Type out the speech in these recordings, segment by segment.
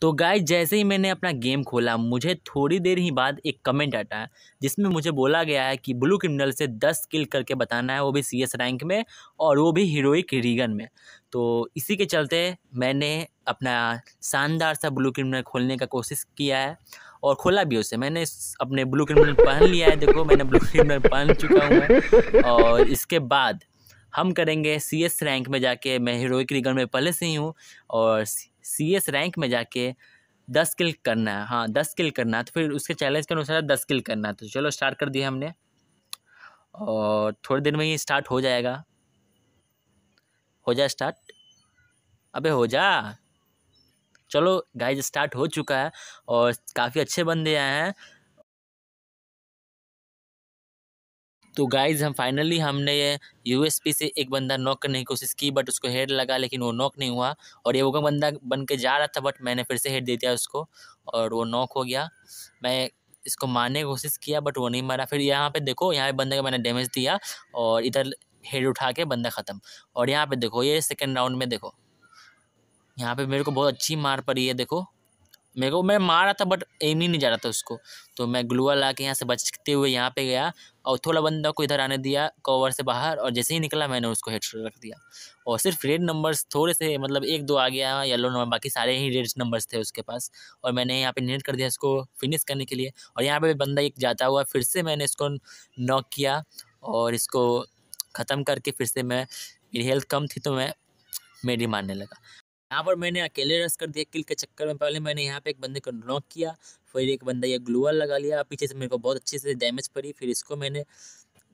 तो गाय जैसे ही मैंने अपना गेम खोला मुझे थोड़ी देर ही बाद एक कमेंट आता है जिसमें मुझे बोला गया है कि ब्लू क्रिमिनल से दस किल करके बताना है वो भी सी रैंक में और वो भी हीरोइक रीगन में तो इसी के चलते मैंने अपना शानदार सा ब्लू क्रिमिनल खोलने का कोशिश किया है और खोला भी उसे मैंने अपने ब्लू क्रिमिनल पहन लिया है देखो मैंने ब्लू क्रिमिनल पहन चुका हूँ और इसके बाद हम करेंगे सी एस रैंक में जाके मैं हीरोइक रिगन में पहले से ही हूँ और सी एस रैंक में जाके दस किल करना है हाँ दस किल करना है तो फिर उसके चैलेंज के अनुसार दस किल करना है तो चलो स्टार्ट कर दिया हमने और थोड़ी देर में ही स्टार्ट हो जाएगा हो जाए स्टार्ट अबे हो जा चलो गाइज स्टार्ट हो चुका है और काफ़ी अच्छे बंदे आए हैं तो गाइज़ हम फाइनली हमने यू से एक बंदा नॉक करने की कोशिश की बट उसको हेड लगा लेकिन वो नॉक नहीं हुआ और ये वो बंदा बन के जा रहा था बट मैंने फिर से हेड दे दिया उसको और वो नॉक हो गया मैं इसको मारने की कोशिश किया बट वो नहीं मारा फिर यहाँ पे देखो यहाँ पे बंदे का मैंने डैमेज दिया और इधर हेड उठा के बंदा ख़त्म और यहाँ पर देखो ये सेकेंड राउंड में देखो यहाँ पर मेरे को बहुत अच्छी मार पड़ी है देखो मेरे को मैं मार रहा था बट एम ही नहीं जा रहा था उसको तो मैं ग्लूअर ला के यहाँ से बचते हुए यहाँ पे गया और थोड़ा बंदा को इधर आने दिया कवर से बाहर और जैसे ही निकला मैंने उसको हेड रख दिया और सिर्फ रेड नंबर्स थोड़े से मतलब एक दो आ गया येलो नंबर बाकी सारे ही रेड नंबर्स थे उसके पास और मैंने यहाँ पे नेट कर दिया उसको फिनिश करने के लिए और यहाँ पर बंदा एक जाता हुआ फिर से मैंने इसको नॉक किया और इसको ख़त्म करके फिर से मैं मेरी हेल्थ कम थी तो मैं मेरी मारने लगा यहाँ पर मैंने अकेले रस कर दिया किल के चक्कर में पहले मैंने यहाँ पे एक बंदे को नॉक किया फिर एक बंदा ये ग्लोअर लगा लिया पीछे से मेरे को बहुत अच्छे से डैमेज पड़ी फिर इसको मैंने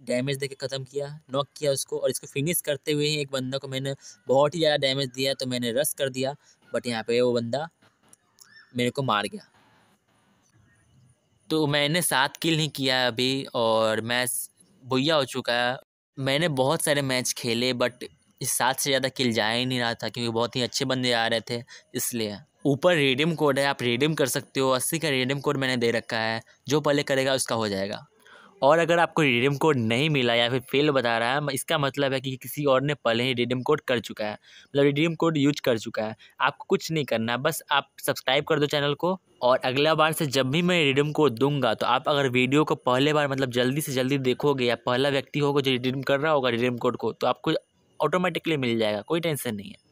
डैमेज देके ख़त्म किया नॉक किया उसको और इसको फिनिश करते हुए ही एक बंदा को मैंने बहुत ही ज़्यादा डैमेज दिया तो मैंने रस कर दिया बट यहाँ पे वो बंदा मेरे को मार गया तो मैंने सात किल ही किया अभी और मैच बुया हो चुका है मैंने बहुत सारे मैच खेले बट इस सात से ज़्यादा किल जा ही नहीं रहा था क्योंकि बहुत ही अच्छे बंदे आ रहे थे इसलिए ऊपर रेडियम कोड है आप रेडियम कर सकते हो अस्सी का रेडियम कोड मैंने दे रखा है जो पहले करेगा उसका हो जाएगा और अगर आपको रिडीम कोड नहीं मिला या फिर फेल बता रहा है इसका मतलब है कि किसी और ने पहले ही रिडीम कोड कर चुका है मतलब रिडीम कोड यूज कर चुका है आपको कुछ नहीं करना है बस आप सब्सक्राइब कर दो चैनल को और अगला बार से जब भी मैं रिडीम कोड दूंगा तो आप अगर वीडियो को पहले बार मतलब जल्दी से जल्दी देखोगे या पहला व्यक्ति होगा जो रिडीम कर रहा होगा रिडीम कोड को तो आपको ऑटोमेटिकली मिल जाएगा कोई टेंशन नहीं है